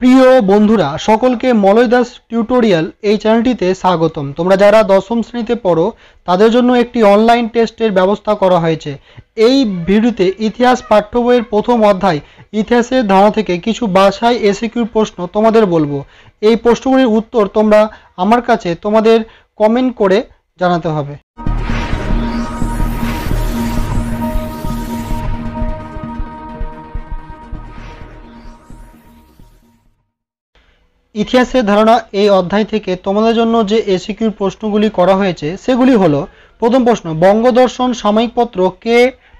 প্রিয় বন্ধুরা সকলকে মলয় দাস টিউটোরিয়াল এই চ্যানেলটিতে স্বাগতম তোমরা যারা দশম শ্রেণীতে পড়ো তাদের জন্য একটি অনলাইন টেস্টের ব্যবস্থা করা হয়েছে এই ভিডিওতে ইতিহাস পাঠ্য বইয়ের প্রথম অধ্যায় ইতিহাসের ধারণা থেকে কিছু বাসায় এসিকিউর প্রশ্ন তোমাদের বলবো এই প্রশ্নগুলির উত্তর তোমরা আমার কাছে তোমাদের কমেন্ট করে জানাতে হবে ইতিহাসের ধারণা এই অধ্যায় থেকে তোমাদের জন্য যে এসিকিউর প্রশ্নগুলি করা হয়েছে সেগুলি হলো প্রথম প্রশ্ন বঙ্গদর্শন সাময়িকপত্র কে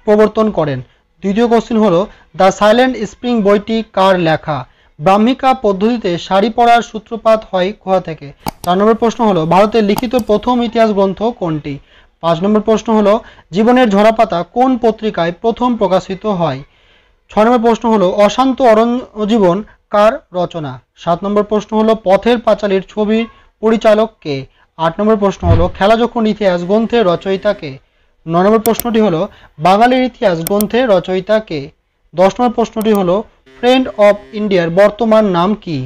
প্রবর্তন করেন দ্বিতীয় কোশ্চিন হলো দ্য সাইলেন্ট স্প্রিং বইটি কার লেখা ব্রাহ্মিকা পদ্ধতিতে শাড়ি পরার সূত্রপাত হয় কোথা থেকে চার নম্বর প্রশ্ন হলো ভারতের লিখিত প্রথম ইতিহাস গ্রন্থ কোনটি পাঁচ নম্বর প্রশ্ন হলো জীবনের ঝরাপাতা কোন পত্রিকায় প্রথম প্রকাশিত হয় ছয় নম্বর প্রশ্ন হলো অশান্ত অরণ্য জীবন কার রচনা সাত নম্বর প্রশ্ন হলো পথের পাঁচালীর ছবির পরিচালক কে আট নম্বর প্রশ্ন হলো খেলা যখন ইতিহাস গ্রন্থের রচয়িতা কে ন নম্বর প্রশ্নটি হলো বাঙালির ইতিহাস গ্রন্থে রচয়িতা কে দশ নম্বর প্রশ্নটি হলো ফ্রেন্ড অফ ইন্ডিয়ার বর্তমান নাম কি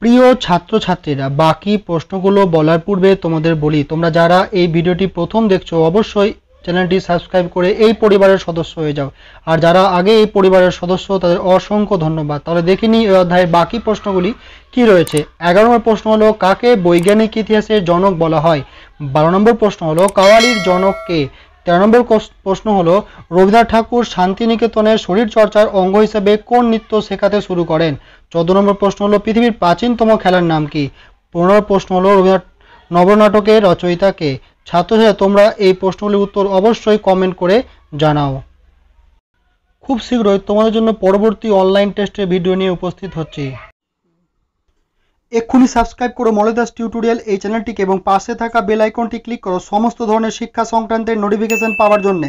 প্রিয় ছাত্রছাত্রীরা বাকি প্রশ্নগুলো বলার পূর্বে তোমাদের বলি তোমরা যারা এই ভিডিওটি প্রথম দেখছো অবশ্যই চ্যানেলটি সাবস্ক্রাইব করে এই পরিবারের সদস্য হয়ে যাও আর যারা আগে এই পরিবারের সদস্য তাদের অসংখ্য ধন্যবাদ তাহলে দেখে নিই এই অধ্যায়ের বাকি প্রশ্নগুলি কি রয়েছে এগারো নম্বর প্রশ্ন হলো কাকে বৈজ্ঞানিক ইতিহাসের জনক বলা হয় বারো নম্বর প্রশ্ন হলো কাওয়ালির জনক কে তেরো নম্বর প্রশ্ন হলো রবীন্দ্রনাথ ঠাকুর শান্তিনিকেতনের শরীরচর্চার অঙ্গ হিসেবে কোন নৃত্য শেখাতে শুরু করেন চোদ্দ নম্বর প্রশ্ন হলো পৃথিবীর প্রাচীনতম খেলার নাম কি পনেরো প্রশ্ন হলো রবীন্দ্রনাথ নবনাটকের রচয়িতা কে ছাত্রছাত্রীরা তোমরা এই প্রশ্নগুলির উত্তর অবশ্যই কমেন্ট করে জানাও খুব শীঘ্রই তোমাদের জন্য পরবর্তী অনলাইন টেস্টের ভিডিও নিয়ে উপস্থিত হচ্ছি এক্ষুনি সাবস্ক্রাইব করো মলদাস টিউটোরিয়াল এই চ্যানেলটিকে এবং পাশে থাকা বেল আইকনটি ক্লিক করো সমস্ত ধরনের শিক্ষা সংক্রান্তের নোটিফিকেশন পাওয়ার জন্যে